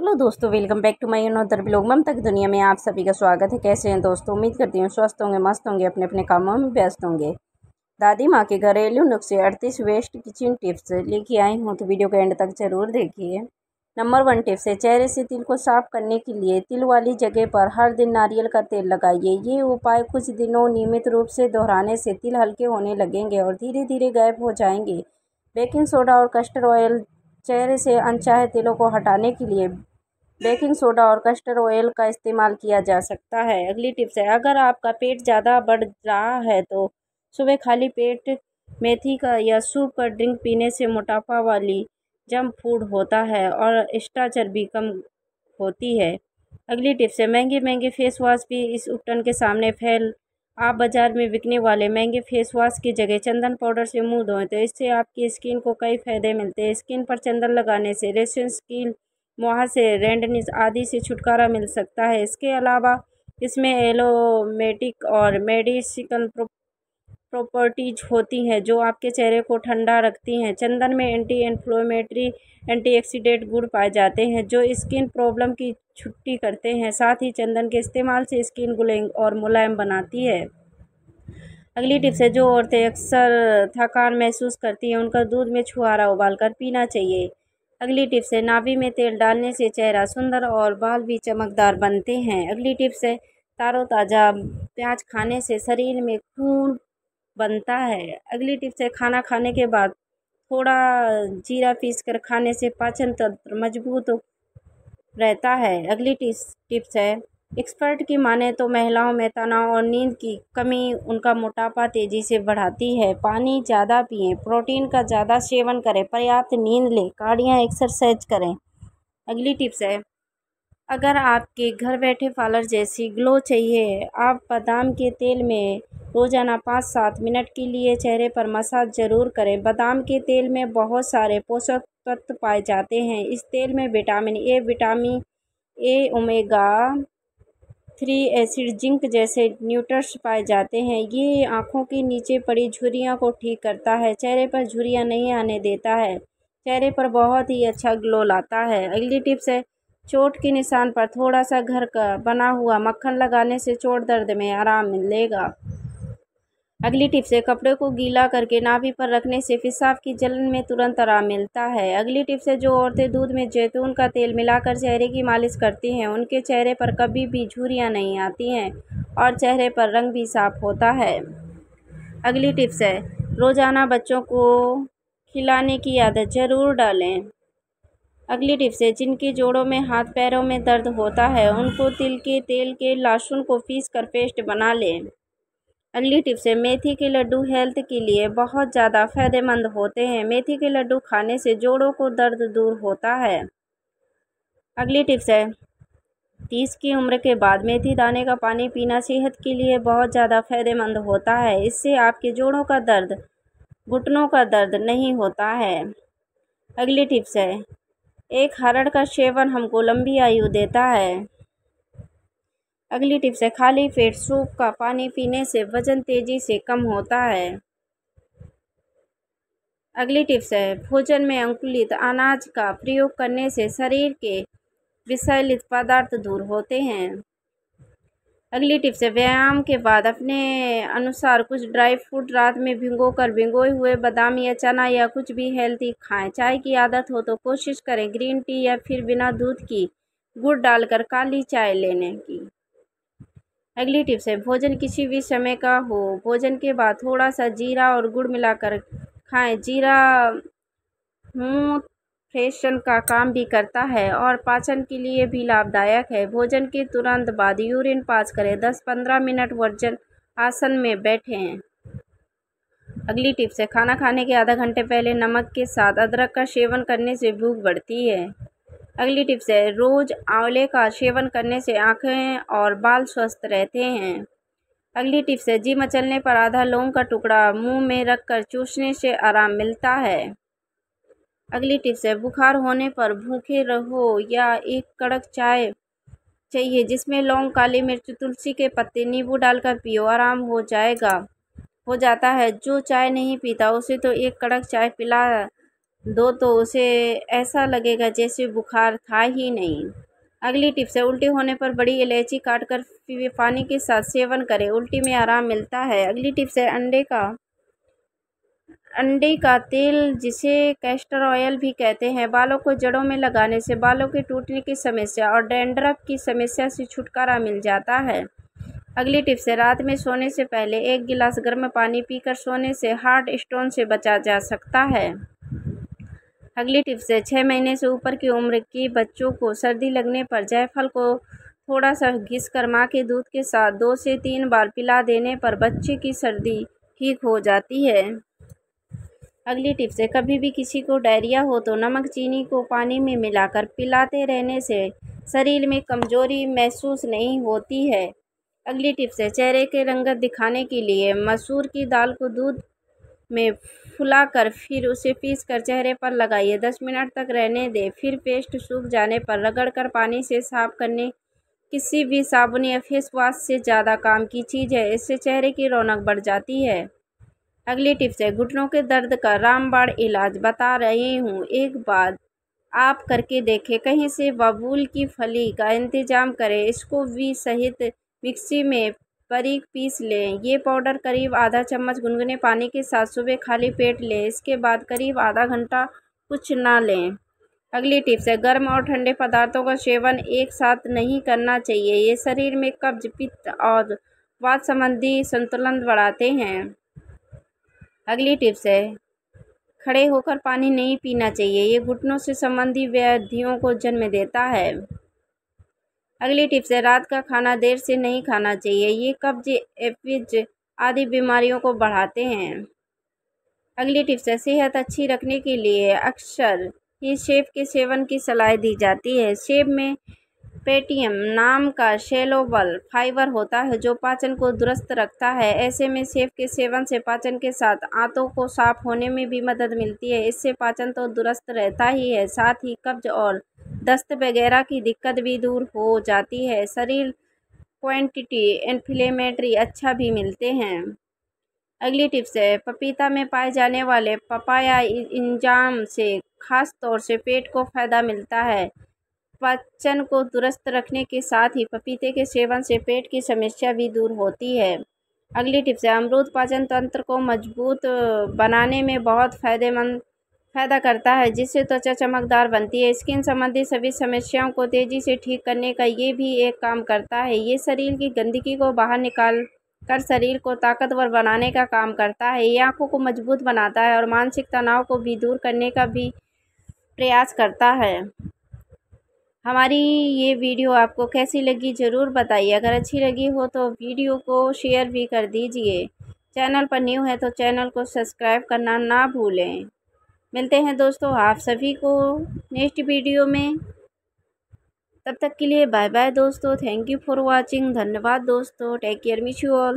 hello दोस्तों welcome back to my another blog मम तक दुनिया में आप सभी का स्वागत है कैसे हैं दोस्तों उम्मीद करती हूँ स्वस्थ होंगे मस्त होंगे अपने अपने कामों में व्यस्त होंगे दादी माँ के घरेलू नुस्खे अड़तीस वेस्ट किचन टिप्स लेके आई हूँ तो वीडियो के एंड तक ज़रूर देखिए नंबर वन टिप्स है चेहरे से तिल को साफ करने के लिए तिल वाली जगह पर हर दिन नारियल का तेल लगाइए ये उपाय कुछ दिनों नियमित रूप से दोहराने से तिल हल्के होने लगेंगे और धीरे धीरे गायब हो जाएंगे बेकिंग सोडा और कस्टर्ड ऑयल चेहरे से अनचाहे तिलों को हटाने के लिए बेकिंग सोडा और कस्टर्ड ऑयल का इस्तेमाल किया जा सकता है अगली टिप्स है अगर आपका पेट ज़्यादा बढ़ रहा है तो सुबह खाली पेट मेथी का या सूप का ड्रिंक पीने से मोटापा वाली जंप फूड होता है और एक्स्ट्रा चर्बी कम होती है अगली टिप्स है महंगे महंगे फेस वॉश भी इस उपटन के सामने फैल आप बाज़ार में बिकने वाले महंगे फेस वाश की जगह चंदन पाउडर से मुंह धोएं तो इससे आपकी स्किन को कई फ़ायदे मिलते हैं स्किन पर चंदन लगाने से रेशन स्किन से रेंडनिस आदि से छुटकारा मिल सकता है इसके अलावा इसमें एलोमेटिक और मेडिसिकल प्रॉपर्टीज होती हैं जो आपके चेहरे को ठंडा रखती हैं चंदन में एंटी इन्फ्लोमेटरी एक्सीडेंट गुण पाए जाते हैं जो स्किन प्रॉब्लम की छुट्टी करते हैं साथ ही चंदन के इस्तेमाल से स्किन ग्लोइंग और मुलायम बनाती है अगली टिप्स है जो औरतें अक्सर थकान महसूस करती हैं उनका दूध में छुहारा उबालकर पीना चाहिए अगली टिप्स है नाभि में तेल डालने से चेहरा सुंदर और बाल भी चमकदार बनते हैं अगली टिप्स है तारो ताज़ा प्याज खाने से शरीर में खून बनता है अगली टिप्स है खाना खाने के बाद थोड़ा जीरा पीस कर खाने से पाचन तंत्र मजबूत रहता है अगली टिप्स टिप्स है एक्सपर्ट की माने तो महिलाओं में तनाव और नींद की कमी उनका मोटापा तेज़ी से बढ़ाती है पानी ज़्यादा पिए प्रोटीन का ज़्यादा सेवन करें पर्याप्त नींद लें काड़ियाँ एक्सरसाइज करें अगली टिप्स है अगर आपके घर बैठे पार्लर जैसी ग्लो चाहिए आप बादाम के तेल में रोज़ाना पाँच सात मिनट के लिए चेहरे पर मसाज ज़रूर करें बादाम के तेल में बहुत सारे पोषक तत्व पाए जाते हैं इस तेल में vitamin A vitamin A omega three acid zinc जैसे न्यूट्रस पाए जाते हैं ये आँखों के नीचे पड़ी झुरियाँ को ठीक करता है चेहरे पर झुरियाँ नहीं आने देता है चेहरे पर बहुत ही अच्छा ग्लो लाता है अगली टिप्स है चोट के निशान पर थोड़ा सा घर का बना हुआ मक्खन लगाने से चोट दर्द में आराम मिलेगा अगली टिप्स है कपड़े को गीला करके नाभि पर रखने से पेशाब की जलन में तुरंत आराम मिलता है अगली टिप्स है जो औरतें दूध में जैतून का तेल मिलाकर चेहरे की मालिश करती हैं उनके चेहरे पर कभी भी झुरियाँ नहीं आती हैं और चेहरे पर रंग भी साफ होता है अगली टिप्स है रोज़ाना बच्चों को खिलाने की आदत ज़रूर डालें अगली टिप्स है जिनके जोड़ों में हाथ पैरों में दर्द होता है उनको तिल के तेल के लहसुन को पीस कर पेस्ट बना लें अगली टिप्स है मेथी के लड्डू हेल्थ के लिए बहुत ज़्यादा फ़ायदेमंद होते हैं मेथी के लड्डू खाने से जोड़ों को दर्द दूर होता है अगली टिप्स है तीस की उम्र के बाद मेथी दाने का पानी पीना सेहत के लिए बहुत ज़्यादा फ़ायदेमंद होता है इससे आपके जोड़ों का दर्द घुटनों का दर्द नहीं होता है अगली टिप्स है एक हरड़ का सेवन हमको लंबी आयु देता है अगली टिप्स है खाली पेट सूप का पानी पीने से वजन तेज़ी से कम होता है अगली टिप्स है भोजन में अंकुलित अनाज का प्रयोग करने से शरीर के विषैलित पदार्थ दूर होते हैं अगली टिप्स है व्यायाम के बाद अपने अनुसार कुछ ड्राई फ्रूट रात में भिंगो कर भिंगोए हुए बादाम या चना या कुछ भी हेल्थी खाएं चाय की आदत हो तो कोशिश करें ग्रीन टी या फिर बिना दूध की गुड़ डालकर काली चाय लेने की अगली टिप्स है भोजन किसी भी समय का हो भोजन के बाद थोड़ा सा जीरा और गुड़ मिलाकर खाएं जीरा मुँह फ्रेशन का काम भी करता है और पाचन के लिए भी लाभदायक है भोजन के तुरंत बाद यूरिन पास करें दस पंद्रह मिनट वर्जन आसन में बैठें अगली टिप्स है खाना खाने के आधा घंटे पहले नमक के साथ अदरक का सेवन करने से भूख बढ़ती है अगली टिप्स है रोज़ आंवले का सेवन करने से आँखें और बाल स्वस्थ रहते हैं अगली टिप्स है जी मचलने पर आधा लौंग का टुकड़ा मुंह में रखकर चूसने से आराम मिलता है अगली टिप्स है बुखार होने पर भूखे रहो या एक कड़क चाय चाहिए जिसमें लौंग काली मिर्च तुलसी के पत्ते नींबू डालकर पियो आराम हो जाएगा हो जाता है जो चाय नहीं पीता उसे तो एक कड़क चाय पिला दो तो उसे ऐसा लगेगा जैसे बुखार था ही नहीं अगली टिप्स है उल्टी होने पर बड़ी इलायची काट कर पानी के साथ सेवन करें उल्टी में आराम मिलता है अगली टिप्स है अंडे का अंडे का तेल जिसे कैस्टर ऑयल भी कहते हैं बालों को जड़ों में लगाने से बालों के टूटने की समस्या और डेंड्रफ की समस्या से छुटकारा मिल जाता है अगली टिप्स है रात में सोने से पहले एक गिलास गर्म पानी पीकर सोने से हार्ट स्टोन से बचा जा सकता है अगली टिप्स है छः महीने से ऊपर की उम्र के बच्चों को सर्दी लगने पर जायफल को थोड़ा सा घिस कर माँ के दूध के साथ दो से तीन बार पिला देने पर बच्चे की सर्दी ठीक हो जाती है अगली टिप्स है कभी भी किसी को डायरिया हो तो नमक चीनी को पानी में मिलाकर पिलाते रहने से शरीर में कमजोरी महसूस नहीं होती है अगली टिप्स है चेहरे के रंगत दिखाने के लिए मसूर की दाल को दूध में फुलाकर फिर उसे पीस कर चेहरे पर लगाइए दस मिनट तक रहने दें फिर पेस्ट सूख जाने पर रगड़कर पानी से साफ करने किसी भी साबुन या फेस वाश से ज़्यादा काम की चीज़ है इससे चेहरे की रौनक बढ़ जाती है अगली टिप्स है घुटनों के दर्द का रामबाण इलाज बता रही हूँ एक बार आप करके देखें कहीं से बबूल की फली का इंतजाम करें इसको भी सहित मिक्सी में बारीक पीस लें ये पाउडर करीब आधा चम्मच गुनगुने पानी के साथ सुबह खाली पेट लें इसके बाद करीब आधा घंटा कुछ ना लें अगली टिप्स है गर्म और ठंडे पदार्थों का सेवन एक साथ नहीं करना चाहिए ये शरीर में कब्ज पित्त और वात संबंधी संतुलन बढ़ाते हैं अगली टिप्स है खड़े होकर पानी नहीं पीना चाहिए ये घुटनों से संबंधी व्याधियों को जन्म देता है अगली टिप्स है रात का खाना देर से नहीं खाना चाहिए ये कब्ज एपिज आदि बीमारियों को बढ़ाते हैं अगली टिप्स है सेहत अच्छी रखने के लिए अक्सर ही सेब के सेवन की सलाह दी जाती है सेब में पेटीएम नाम का शेलोबल फाइबर होता है जो पाचन को दुरुस्त रखता है ऐसे में सेब के सेवन से पाचन के साथ आंतों को साफ होने में भी मदद मिलती है इससे पाचन तो दुरुस्त रहता ही है साथ ही कब्ज और दस्त वगैरह की दिक्कत भी दूर हो जाती है शरीर क्वांटिटी इन्फ्लेमेटरी अच्छा भी मिलते हैं अगली टिप्स है पपीता में पाए जाने वाले पपाया इंजाम से ख़ास तौर से पेट को फ़ायदा मिलता है पाचन को दुरुस्त रखने के साथ ही पपीते के सेवन से पेट की समस्या भी दूर होती है अगली टिप्स है अमरूद पाचन तंत्र को मजबूत बनाने में बहुत फ़ायदेमंद पैदा करता है जिससे त्वचा चमकदार बनती है स्किन संबंधी सभी समस्याओं को तेज़ी से ठीक करने का ये भी एक काम करता है ये शरीर की गंदगी को बाहर निकाल कर शरीर को ताकतवर बनाने का काम करता है ये आँखों को मजबूत बनाता है और मानसिक तनाव को भी दूर करने का भी प्रयास करता है हमारी ये वीडियो आपको कैसी लगी ज़रूर बताइए अगर अच्छी लगी हो तो वीडियो को शेयर भी कर दीजिए चैनल पर न्यू है तो चैनल को सब्सक्राइब करना ना भूलें मिलते हैं दोस्तों आप सभी को नेक्स्ट वीडियो में तब तक के लिए बाय बाय दोस्तों थैंक यू फॉर वाचिंग धन्यवाद दोस्तों take care miss you all